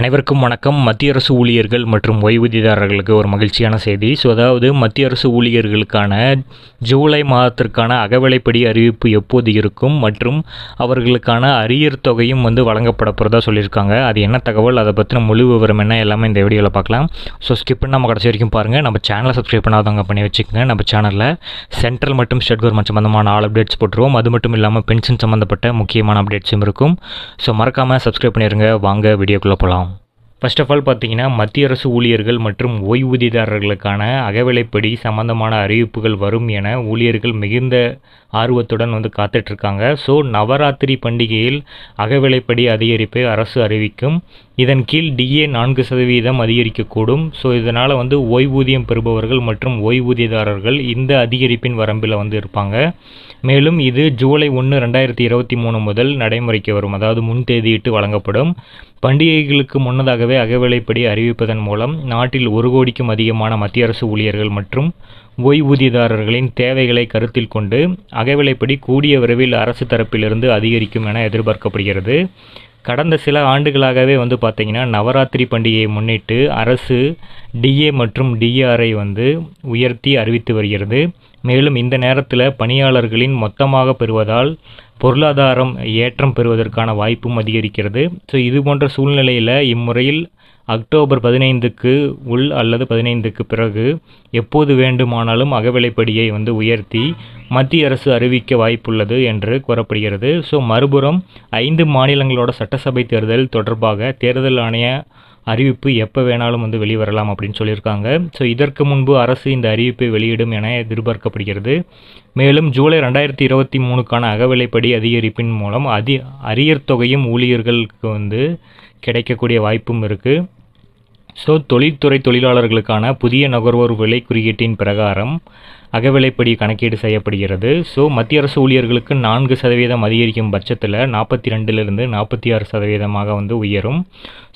அனைவருக்கும் வணக்கம் மத்திய அரசு ஊழியர்கள் மற்றும் ஓய்வூதியதாரர்களுக்கு ஒரு மகிழ்ச்சியான செய்தி ஸோ அதாவது மத்திய அரசு ஊழியர்களுக்கான ஜூலை மாதத்திற்கான அகவிலைப்படி அறிவிப்பு எப்போது இருக்கும் மற்றும் அவர்களுக்கான அரியர் தொகையும் வந்து வழங்கப்பட போகிறதா சொல்லியிருக்காங்க அது என்ன தகவல் அதை பற்றின முழு விவரம் என்ன எல்லாமே இந்த வீடியோவில் பார்க்கலாம் ஸோ ஸ்கிப் நம்ம கடைசி வரைக்கும் பாருங்கள் நம்ம சேனலை சப்ஸ்கிரைப் பண்ணாதவங்க பண்ணி வச்சுக்கோங்க நம்ம சேனலில் சென்ட்ரல் மற்றும் ஸ்டேட் கவர்மெண்ட் சம்மந்தமான ஆல் அப்டேட்ஸ் போட்டுருவோம் அது மட்டும் இல்லாமல் பென்ஷன் சம்மந்தப்பட்ட முக்கியமான அப்டேட்ஸும் இருக்கும் ஸோ மறக்காமல் சப்ஸ்கிரைப் பண்ணிடுங்க வாங்க வீடியோக்குள்ளே போகலாம் ஃபர்ஸ்ட் ஆஃப் ஆல் பார்த்தீங்கன்னா மத்திய அரசு ஊழியர்கள் மற்றும் ஓய்வூதியதாரர்களுக்கான அகவிலைப்படி சம்பந்தமான அறிவிப்புகள் வரும் என ஊழியர்கள் மிகுந்த ஆர்வத்துடன் வந்து காத்துட்ருக்காங்க ஸோ நவராத்திரி பண்டிகையில் அகவிலைப்படி அதிகரிப்பை அரசு அறிவிக்கும் இதன் கீழ் டிஏ நான்கு சதவீதம் அதிகரிக்கக்கூடும் ஸோ இதனால் வந்து ஓய்வூதியம் பெறுபவர்கள் மற்றும் ஓய்வூதியதாரர்கள் இந்த அதிகரிப்பின் வரம்பில் வந்து இருப்பாங்க மேலும் இது ஜூலை ஒன்று ரெண்டாயிரத்தி இருபத்தி மூணு முதல் நடைமுறைக்கு வரும் அதாவது முன் தேதியிட்டு வழங்கப்படும் பண்டிகைகளுக்கு முன்னதாகவே ஏற்கனவே அகவிலைப்படி அறிவிப்பதன் மூலம் நாட்டில் ஒரு கோடிக்கும் அதிகமான மத்திய அரசு ஊழியர்கள் மற்றும் ஓய்வூதியதாரர்களின் தேவைகளை கருத்தில் கொண்டு அகவிலைப்படி கூடிய விரைவில் அரசு தரப்பிலிருந்து அதிகரிக்கும் என எதிர்பார்க்கப்படுகிறது கடந்த சில ஆண்டுகளாகவே வந்து பார்த்திங்கன்னா நவராத்திரி பண்டிகையை முன்னிட்டு அரசு டிஏ மற்றும் டிஆர்ஐ வந்து உயர்த்தி அறிவித்து வருகிறது மேலும் இந்த நேரத்தில் பணியாளர்களின் மொத்தமாக பெறுவதால் பொருளாதாரம் ஏற்றம் பெறுவதற்கான வாய்ப்பும் அதிகரிக்கிறது ஸோ இது போன்ற சூழ்நிலையில் இம்முறையில் அக்டோபர் பதினைந்துக்கு உள் அல்லது பதினைந்துக்கு பிறகு எப்போது வேண்டுமானாலும் அகவிலைப்படியை வந்து உயர்த்தி மத்திய அரசு அறிவிக்க வாய்ப்புள்ளது என்று கூறப்படுகிறது ஸோ மறுபுறம் ஐந்து மாநிலங்களோட சட்டசபை தேர்தல் தொடர்பாக தேர்தல் ஆணைய அறிவிப்பு எப்போ வேணாலும் வந்து வெளிவரலாம் அப்படின்னு சொல்லியிருக்காங்க ஸோ இதற்கு முன்பு அரசு இந்த அறிவிப்பை வெளியிடும் என எதிர்பார்க்கப்படுகிறது மேலும் ஜூலை ரெண்டாயிரத்தி இருபத்தி மூணுக்கான அகவிலைப்படி அதிகரிப்பின் மூலம் அதி அரியர் தொகையும் ஊழியர்களுக்கு வந்து கிடைக்கக்கூடிய வாய்ப்பும் இருக்குது ஸோ தொழில்துறை தொழிலாளர்களுக்கான புதிய நுகர்வோர் விலை குறியீட்டின் பிரகாரம் அகவிலைப்படி கணக்கீடு செய்யப்படுகிறது ஸோ மத்திய அரசு ஊழியர்களுக்கு நான்கு சதவீதம் அதிகரிக்கும் பட்சத்தில் நாற்பத்தி ரெண்டுலேருந்து நாற்பத்தி ஆறு சதவீதமாக வந்து உயரும்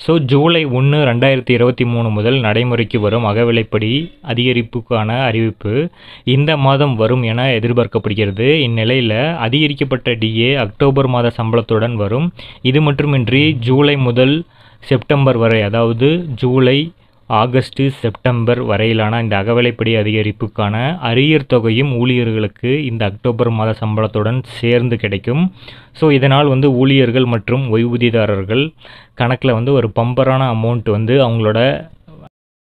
ஸோ ஜூலை ஒன்று ரெண்டாயிரத்தி இருபத்தி மூணு முதல் நடைமுறைக்கு வரும் அகவிலைப்படி அதிகரிப்புக்கான அறிவிப்பு இந்த மாதம் வரும் என எதிர்பார்க்கப்படுகிறது இந்நிலையில் அதிகரிக்கப்பட்ட டிஏ அக்டோபர் மாத சம்பளத்துடன் வரும் இது மட்டுமின்றி ஜூலை முதல் செப்டம்பர் வரை அதாவது ஜூலை ஆகஸ்ட் செப்டம்பர் வரையிலான இந்த அகவிலைப்படி அதிகரிப்புக்கான அரியர் தொகையும் ஊழியர்களுக்கு இந்த அக்டோபர் மாத சம்பளத்துடன் சேர்ந்து கிடைக்கும் ஸோ இதனால் வந்து ஊழியர்கள் மற்றும் ஓய்வூதியதாரர்கள் கணக்கில் வந்து ஒரு பம்பரான அமௌண்ட் வந்து அவங்களோட